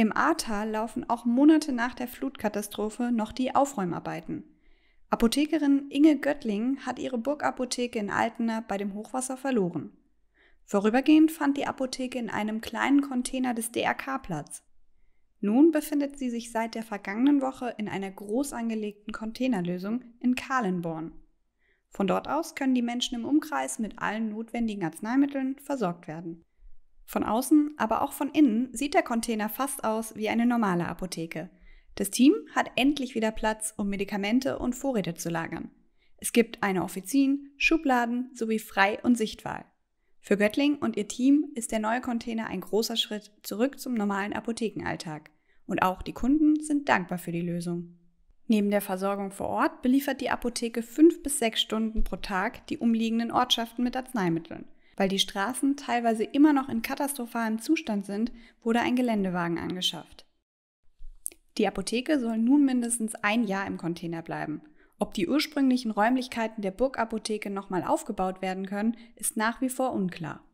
Im Ahrtal laufen auch Monate nach der Flutkatastrophe noch die Aufräumarbeiten. Apothekerin Inge Göttling hat ihre Burgapotheke in Altena bei dem Hochwasser verloren. Vorübergehend fand die Apotheke in einem kleinen Container des DRK Platz. Nun befindet sie sich seit der vergangenen Woche in einer groß angelegten Containerlösung in Kahlenborn. Von dort aus können die Menschen im Umkreis mit allen notwendigen Arzneimitteln versorgt werden. Von außen, aber auch von innen sieht der Container fast aus wie eine normale Apotheke. Das Team hat endlich wieder Platz, um Medikamente und Vorräte zu lagern. Es gibt eine Offizin, Schubladen sowie Frei- und Sichtwahl. Für Göttling und ihr Team ist der neue Container ein großer Schritt zurück zum normalen Apothekenalltag. Und auch die Kunden sind dankbar für die Lösung. Neben der Versorgung vor Ort beliefert die Apotheke fünf bis sechs Stunden pro Tag die umliegenden Ortschaften mit Arzneimitteln. Weil die Straßen teilweise immer noch in katastrophalem Zustand sind, wurde ein Geländewagen angeschafft. Die Apotheke soll nun mindestens ein Jahr im Container bleiben. Ob die ursprünglichen Räumlichkeiten der Burgapotheke nochmal aufgebaut werden können, ist nach wie vor unklar.